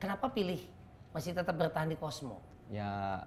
Kenapa pilih masih tetap bertahan di Cosmo? Ya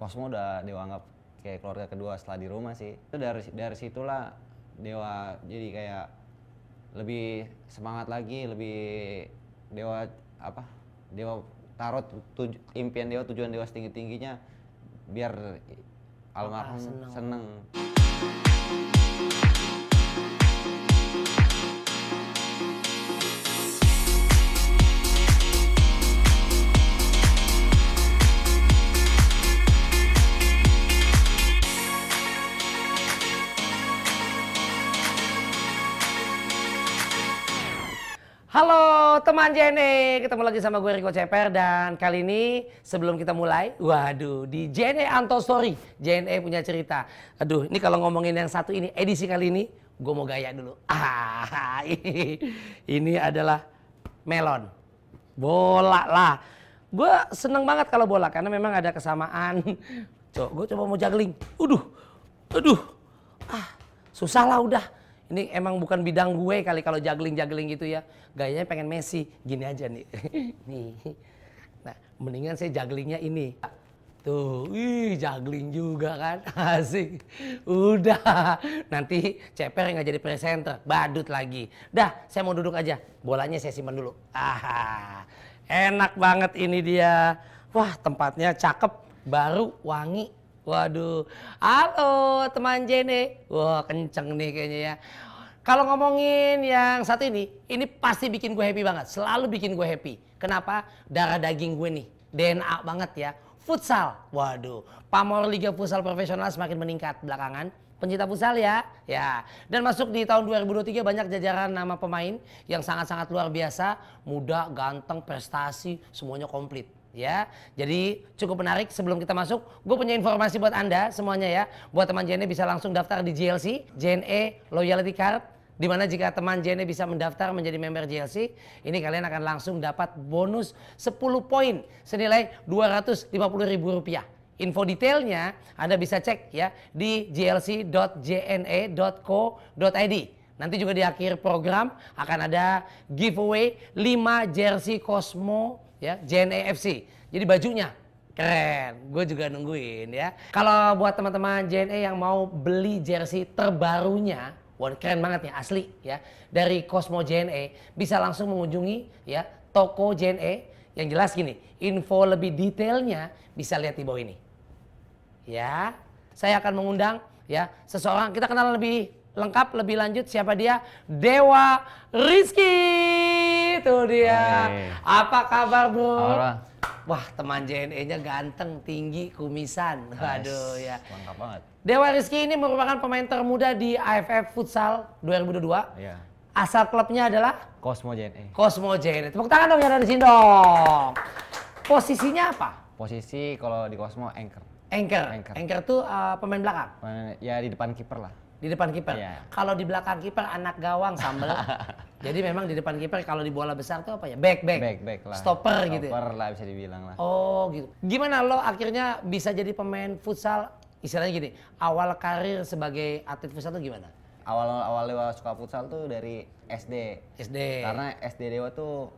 Cosmo udah Dewa anggap kayak keluarga kedua setelah di rumah sih. Itu dari dari situlah Dewa jadi kayak lebih semangat lagi, lebih Dewa apa? Dewa taruh tuj, impian Dewa, tujuan Dewa setinggi-tingginya biar almarhum seneng. seneng. teman Jene, ketemu lagi sama gue Riko Ceper dan kali ini sebelum kita mulai, waduh di Jene Anto Story, Jene punya cerita. Aduh, ini kalau ngomongin yang satu ini edisi kali ini, gue mau gaya dulu. Ah, ini, adalah melon, bola lah. Gue seneng banget kalau bola karena memang ada kesamaan. Cok, gue coba mau juggling. Aduh, aduh, ah susah lah udah ini emang bukan bidang gue kali kalau juggling-juggling gitu ya. Gayanya pengen Messi, gini aja nih. nih. Nah, mendingan saya jugglingnya ini. Tuh, wih, juggling juga kan, asik. Udah, nanti ceper nggak jadi presenter, badut lagi. Dah, saya mau duduk aja, bolanya saya simpan dulu. Aha, enak banget ini dia. Wah, tempatnya cakep, baru, wangi, Waduh, halo teman Jene. Wah kenceng nih kayaknya ya. Kalau ngomongin yang satu ini, ini pasti bikin gue happy banget. Selalu bikin gue happy. Kenapa? Darah daging gue nih, DNA banget ya. Futsal, waduh. Pamor Liga Futsal Profesional semakin meningkat belakangan. Pencinta futsal ya, ya. Dan masuk di tahun 2023 banyak jajaran nama pemain yang sangat-sangat luar biasa. Muda, ganteng, prestasi, semuanya komplit ya. Jadi cukup menarik sebelum kita masuk, gue punya informasi buat Anda semuanya ya. Buat teman JNE bisa langsung daftar di JLC, JNE Loyalty Card. Dimana jika teman JNE bisa mendaftar menjadi member JLC, ini kalian akan langsung dapat bonus 10 poin senilai Rp250.000. Info detailnya Anda bisa cek ya di jlc.jne.co.id. Nanti juga di akhir program akan ada giveaway 5 jersey Cosmo ya JNEFC. Jadi bajunya keren. Gue juga nungguin ya. Kalau buat teman-teman JNE yang mau beli jersey terbarunya, wah keren banget nih asli ya dari Cosmo JNE bisa langsung mengunjungi ya toko JNE yang jelas gini info lebih detailnya bisa lihat di bawah ini ya saya akan mengundang ya seseorang kita kenal lebih lengkap lebih lanjut siapa dia Dewa Rizky itu dia. Hey. Oh, iya, iya, iya. Apa kabar, Bro? Wah, teman JNE-nya ganteng, tinggi, kumisan. Waduh, ya. Lengkap banget. Dewa Rizky ini merupakan pemain termuda di AFF Futsal 2022. Iya. Asal klubnya adalah? Cosmo JNE. Cosmo JNE. Tepuk tangan dong yang ada di sini dong. Posisinya apa? Posisi kalau di Cosmo anchor. Anchor. Anchor, anchor tuh uh, pemain belakang. Ya di depan kiper lah di depan kiper. Yeah. Kalau di belakang kiper anak gawang sambel. Jadi memang di depan kiper kalau di bola besar tuh apa ya? Back back. Back back lah. Stopper, Stopper gitu. Ya. Stopper lah bisa dibilang lah. Oh gitu. Gimana lo akhirnya bisa jadi pemain futsal? Istilahnya gini, awal karir sebagai atlet futsal tuh gimana? Awal awal lewat suka futsal tuh dari SD. SD. Karena SD Dewa tuh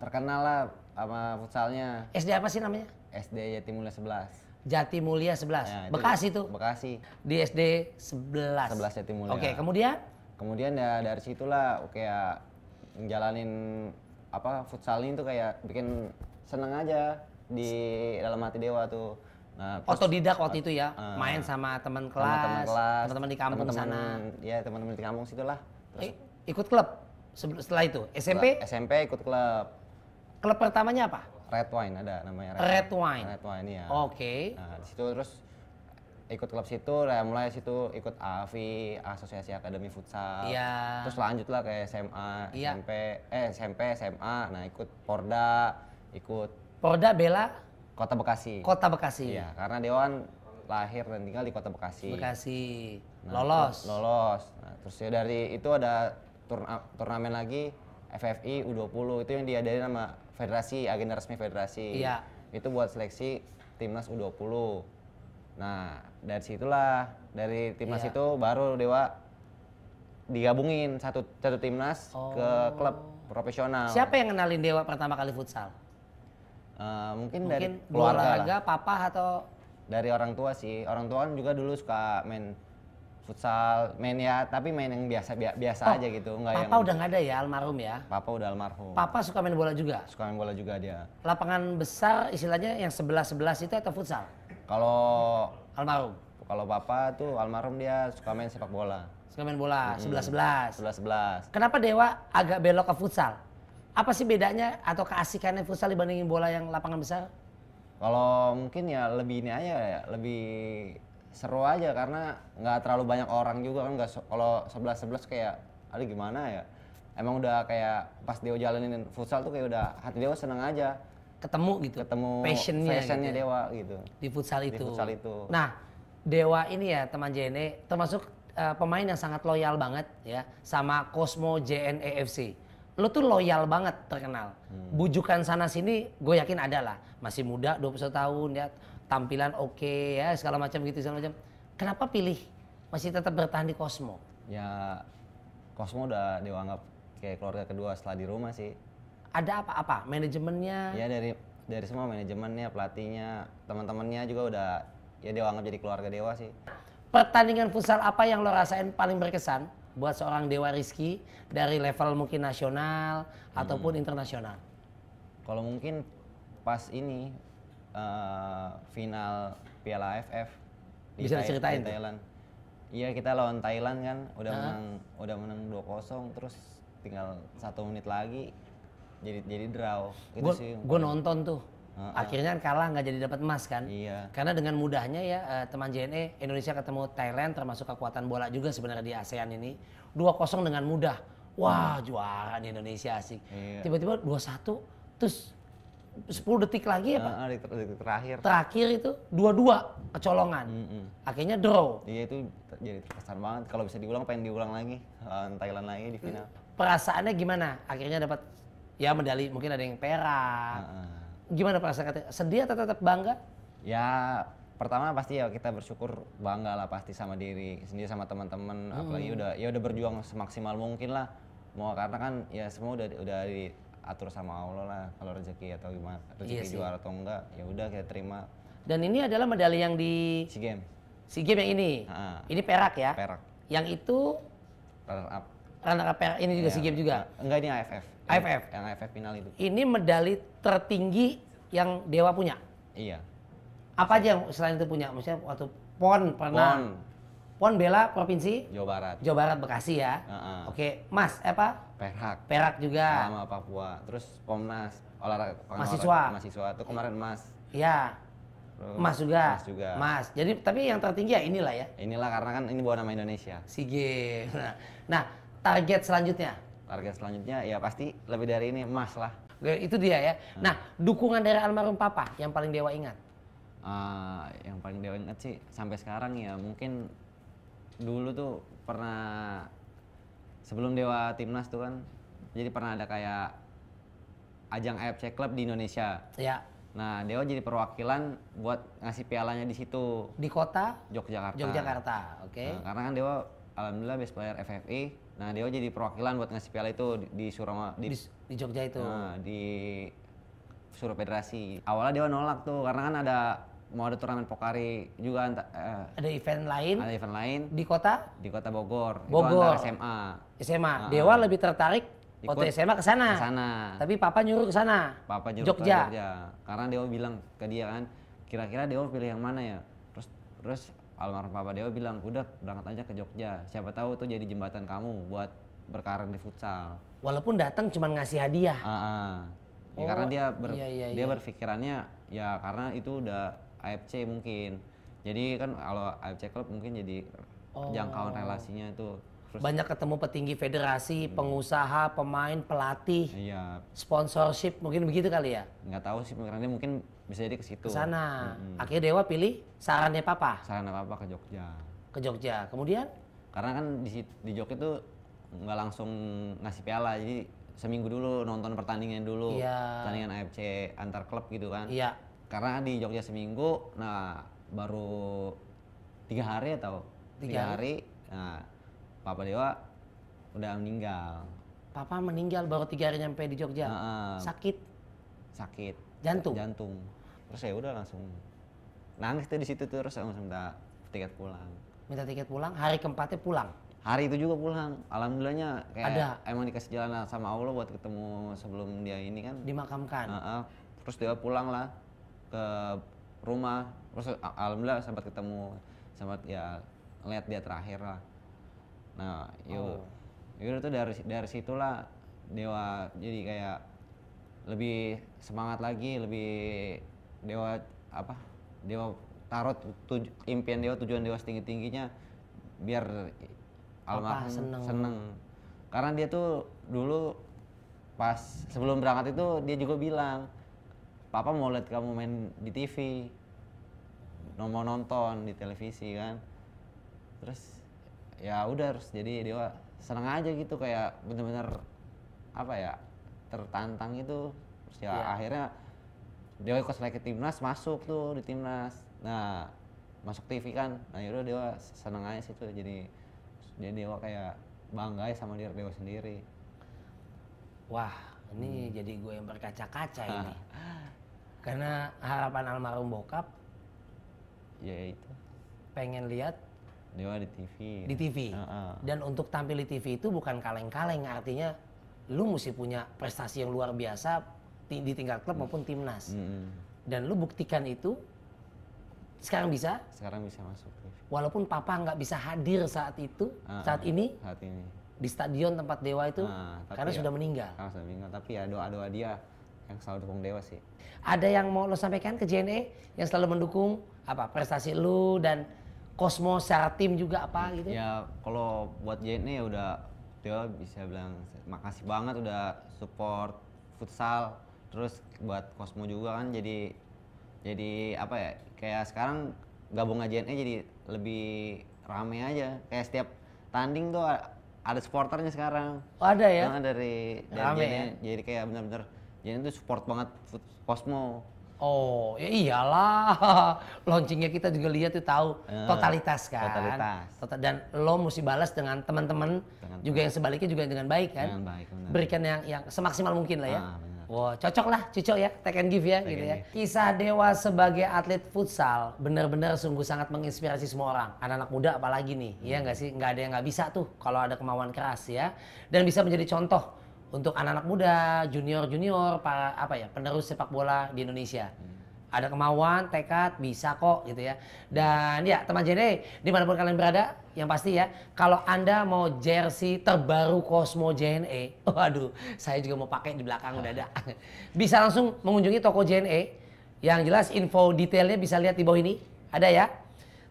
terkenal lah sama futsalnya. SD apa sih namanya? SD Yatimula 11. Jati Mulia 11. Ya, itu Bekasi tuh. Bekasi. Di SD 11. 11 Jati Mulia. Oke, kemudian? Kemudian ya dari situlah kayak ngejalanin apa futsal ini tuh kayak bikin seneng aja di dalam hati dewa tuh. Nah, otodidak waktu itu ya, uh, main sama teman kelas, teman-teman di kampung temen -temen, sana. Iya, teman-teman di kampung situlah. Terus, eh, ikut klub setelah itu SMP? SMP ikut klub. Klub pertamanya apa? Red Wine ada namanya Red, Red Wine. Red Wine ya. Oke. Okay. Nah, di situ terus ikut klub situ, mulai situ ikut AFI, Asosiasi Akademi Futsal. Yeah. Terus lanjutlah ke SMA, yeah. SMP, eh SMP, SMA. Nah, ikut Porda, ikut Porda bela Kota Bekasi. Kota Bekasi. Iya, karena Dewan lahir dan tinggal di Kota Bekasi. Bekasi. Nah, lolos. Lolos. Nah, terus ya dari itu ada turna turnamen lagi FFI U20 itu yang diadain sama federasi agenda resmi federasi iya. itu buat seleksi timnas u20 nah dari situlah dari timnas iya. itu baru dewa digabungin satu satu timnas oh. ke klub profesional siapa yang kenalin dewa pertama kali futsal uh, eh, mungkin, mungkin dari keluarga, keluarga papa atau dari orang tua sih orang tua kan juga dulu suka main futsal main ya tapi main yang biasa biasa oh, aja gitu nggak papa yang udah nggak ada ya almarhum ya papa udah almarhum papa suka main bola juga suka main bola juga dia lapangan besar istilahnya yang sebelah sebelas itu atau futsal kalau almarhum kalau papa tuh almarhum dia suka main sepak bola suka main bola sebelas sebelas sebelas sebelas kenapa dewa agak belok ke futsal apa sih bedanya atau keasikannya futsal dibandingin bola yang lapangan besar kalau mungkin ya lebih ini aja ya lebih seru aja karena nggak terlalu banyak orang juga kan nggak kalau sebelas sebelas kayak ada gimana ya emang udah kayak pas Dewa jalanin futsal tuh kayak udah hati Dewa seneng aja ketemu gitu ketemu passionnya, passionnya gitu. Ya? Dewa gitu di futsal itu itu nah Dewa ini ya teman JNE termasuk uh, pemain yang sangat loyal banget ya sama Cosmo JNEFC lo tuh loyal banget terkenal. Hmm. Bujukan sana sini gue yakin ada lah. Masih muda 21 tahun ya tampilan oke okay, ya segala macam gitu segala macam. Kenapa pilih masih tetap bertahan di Cosmo? Ya Cosmo udah dianggap kayak keluarga kedua setelah di rumah sih. Ada apa-apa manajemennya? Ya dari dari semua manajemennya, pelatihnya, teman-temannya juga udah ya dianggap jadi keluarga dewa sih. Pertandingan futsal apa yang lo rasain paling berkesan buat seorang Dewa Rizky dari level mungkin nasional hmm. ataupun internasional? Kalau mungkin pas ini uh, final Piala AFF di Bisa diceritain di Thailand. Iya, kita lawan Thailand kan udah uh menang udah menang 2-0 terus tinggal satu menit lagi jadi jadi draw. Itu gua, sih. Gue nonton tuh. Uh -huh. Akhirnya kan kalah nggak jadi dapat emas kan? Iya. Karena dengan mudahnya ya eh, teman JNE Indonesia ketemu Thailand termasuk kekuatan bola juga sebenarnya di ASEAN ini 2-0 dengan mudah. Wah, juara di Indonesia asik. Iya. Tiba-tiba 2-1 terus 10 detik lagi ya Pak? Ah, ah, detik, detik terakhir. Terakhir itu dua-dua kecolongan. Mm -hmm. Akhirnya draw. Iya itu jadi terkesan banget. Kalau bisa diulang pengen diulang lagi. Lawan eh, Thailand lagi di final. Perasaannya gimana? Akhirnya dapat ya medali mungkin ada yang perak. Uh, Gimana perasaan Sedih atau tetap bangga? Ya pertama pasti ya kita bersyukur bangga lah pasti sama diri sendiri sama teman-teman hmm. apalagi udah ya udah berjuang semaksimal mungkin lah mau karena kan ya semua udah udah atur sama Allah lah kalau rezeki atau gimana rezeki yes, iya juara atau enggak ya udah kita terima dan ini adalah medali yang di sea game sea game yang ini ha. Ah. ini perak ya perak yang itu runner up runner up perak ini juga ya. sea game juga ah, enggak ini AFF AFF yang, yang AFF final itu ini medali tertinggi yang dewa punya iya apa aja yang selain itu punya maksudnya waktu pon pernah pon Pon Bela Provinsi Jawa Barat. Jawa Barat Bekasi ya. Uh -uh. Oke, Mas apa? Perak. Perak juga. Sama Papua. Terus Pomnas olahraga mahasiswa. mahasiswa itu kemarin Mas. Iya. mas juga. mas juga. mas. Jadi tapi yang tertinggi ya inilah ya. Inilah karena kan ini bawa nama Indonesia. Sige. Nah, nah target selanjutnya. Target selanjutnya ya pasti lebih dari ini mas lah. Oke, itu dia ya. Nah, dukungan dari almarhum papa yang paling dewa ingat. Uh, yang paling dewa ingat sih sampai sekarang ya mungkin dulu tuh pernah sebelum Dewa Timnas tuh kan jadi pernah ada kayak ajang AFC Club di Indonesia. Iya. Nah, Dewa jadi perwakilan buat ngasih pialanya di situ. Di kota? Yogyakarta. Yogyakarta, oke. Okay. Nah, karena kan Dewa alhamdulillah best player FFI. Nah, Dewa jadi perwakilan buat ngasih piala itu di, di Surama di, di, di Jogja itu. Nah, di Suruh Federasi. Awalnya Dewa nolak tuh karena kan ada mau ada turnamen Pokari juga anta, eh, ada event lain ada event lain di kota di kota Bogor Bogor itu SMA SMA uh, Dewa lebih tertarik waktu SMA ke sana sana tapi papa nyuruh ke sana papa nyuruh Jogja. Jogja karena Dewa bilang ke dia kan kira-kira Dewa pilih yang mana ya terus terus almarhum papa Dewa bilang udah berangkat aja ke Jogja siapa tahu tuh jadi jembatan kamu buat berkarir di futsal walaupun datang cuma ngasih hadiah uh, uh. Ya, oh, karena dia ber, iya, iya, iya. dia berpikirannya ya karena itu udah AFC mungkin. Jadi kan kalau AFC Club mungkin jadi oh. jangkauan relasinya itu Terus banyak ketemu petinggi federasi, hmm. pengusaha, pemain, pelatih, iya. sponsorship mungkin begitu kali ya? Nggak tahu sih pikirannya mungkin bisa jadi ke situ. Sana. Hmm. Akhirnya Dewa pilih sarannya Papa. Sarannya Papa ke Jogja. Ke Jogja. Kemudian? Karena kan di, di Jogja itu nggak langsung ngasih piala, jadi seminggu dulu nonton pertandingan dulu, iya. pertandingan AFC antar klub gitu kan. Iya karena di Jogja seminggu nah baru tiga hari atau tiga, tiga hari, nah Papa Dewa udah meninggal Papa meninggal baru tiga hari nyampe di Jogja nah, sakit sakit jantung jantung terus saya udah langsung nangis tuh di situ terus langsung minta tiket pulang minta tiket pulang hari keempatnya pulang hari itu juga pulang alhamdulillahnya kayak ada emang dikasih jalan sama Allah buat ketemu sebelum dia ini kan dimakamkan uh terus dia pulang lah ke rumah terus alhamdulillah sempat ketemu sempat ya ngeliat dia terakhir lah nah yuk oh. itu dari dari situlah dewa jadi kayak lebih semangat lagi lebih dewa apa dewa tarot tuj, impian dewa tujuan dewa setinggi tingginya biar almarhum seneng. seneng karena dia tuh dulu pas sebelum berangkat itu dia juga bilang papa mau lihat kamu main di TV mau nonton di televisi kan terus ya udah harus jadi dia seneng aja gitu kayak bener-bener apa ya tertantang itu terus ya ya. akhirnya dia ikut seleksi timnas masuk tuh di timnas nah masuk TV kan nah yaudah dia seneng aja sih tuh jadi jadi dia kayak bangga ya sama diri dia sendiri wah ini hmm. jadi gue yang berkaca-kaca ini karena harapan almarhum bokap ya itu pengen lihat Dewa di TV di TV uh -uh. dan untuk tampil di TV itu bukan kaleng-kaleng artinya lu mesti punya prestasi yang luar biasa di, tingkat klub maupun timnas -hmm. dan lu buktikan itu sekarang bisa sekarang bisa masuk TV. walaupun papa nggak bisa hadir saat itu uh -uh. saat ini saat ini di stadion tempat dewa itu uh, karena ya, sudah meninggal karena sudah meninggal tapi ya doa doa dia yang selalu dukung Dewa sih. Ada yang mau lo sampaikan ke JNE yang selalu mendukung apa prestasi lu dan Cosmo secara tim juga apa gitu? Ya kalau buat JNE ya udah Dewa bisa bilang makasih banget udah support futsal terus buat Cosmo juga kan jadi jadi apa ya kayak sekarang gabung JNE jadi lebih rame aja kayak setiap tanding tuh ada supporternya sekarang. Oh, ada ya? Nah, dari, dari rame JNE, ya? jadi kayak benar-benar jadi itu support banget Cosmo. Oh, ya iyalah. Launchingnya kita juga lihat tuh tahu e, totalitas kan. Totalitas. Total, dan lo mesti balas dengan teman-teman juga yang sebaliknya juga dengan baik kan. Dengan baik, benar. Berikan yang yang semaksimal mungkin lah ya. Ah, Wah, wow, cocok lah, cocok ya, take and give ya, take gitu ya. Give. Kisah Dewa sebagai atlet futsal benar-benar sungguh sangat menginspirasi semua orang, anak-anak muda apalagi nih, iya hmm. ya nggak sih, nggak ada yang nggak bisa tuh kalau ada kemauan keras ya, dan bisa menjadi contoh untuk anak-anak muda, junior-junior, para apa ya, penerus sepak bola di Indonesia. Hmm. Ada kemauan, tekad, bisa kok gitu ya. Dan ya teman JNE, dimanapun kalian berada, yang pasti ya, kalau Anda mau jersey terbaru Cosmo JNE, waduh, saya juga mau pakai di belakang udah ada. Ah. Bisa langsung mengunjungi toko JNE. Yang jelas info detailnya bisa lihat di bawah ini, ada ya.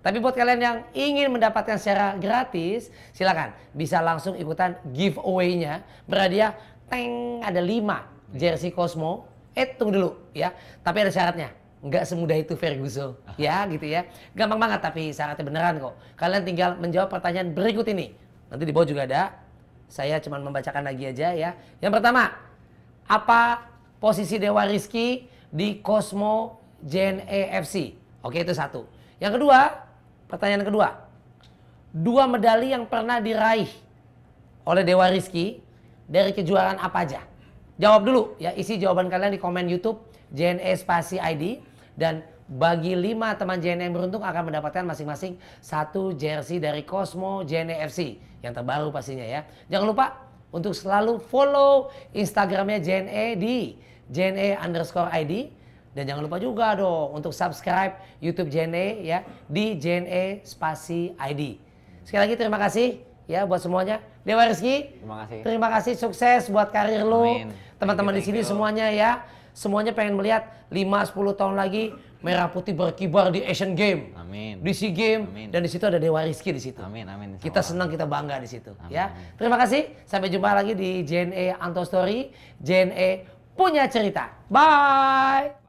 Tapi buat kalian yang ingin mendapatkan secara gratis, silakan bisa langsung ikutan giveaway-nya berhadiah teng ada lima jersey Cosmo. Eh tunggu dulu ya. Tapi ada syaratnya. Enggak semudah itu Ferguson ya gitu ya. Gampang banget tapi syaratnya beneran kok. Kalian tinggal menjawab pertanyaan berikut ini. Nanti di bawah juga ada. Saya cuma membacakan lagi aja ya. Yang pertama, apa posisi Dewa Rizky di Cosmo Gen AFC? E Oke itu satu. Yang kedua, pertanyaan kedua. Dua medali yang pernah diraih oleh Dewa Rizky dari kejuaraan apa aja? Jawab dulu ya, isi jawaban kalian di komen YouTube JNE Spasi ID dan bagi lima teman JNE yang beruntung akan mendapatkan masing-masing satu jersey dari Cosmo JNE FC yang terbaru pastinya ya. Jangan lupa untuk selalu follow Instagramnya JNE di JNE underscore ID dan jangan lupa juga dong untuk subscribe YouTube JNE ya di JNE spasi ID. Sekali lagi terima kasih ya buat semuanya. Dewa Rizky. Terima kasih. Terima kasih sukses buat karir lu. Teman-teman di sini semuanya ya. Semuanya pengen melihat 5-10 tahun lagi merah putih berkibar di Asian Game. Amin. Di SEA Game amin. dan di situ ada Dewa Rizky di situ. Amin amin. kita senang, kita bangga di situ amin, ya. Amin. Terima kasih. Sampai jumpa lagi di JNE Anto Story, JNE punya cerita. Bye.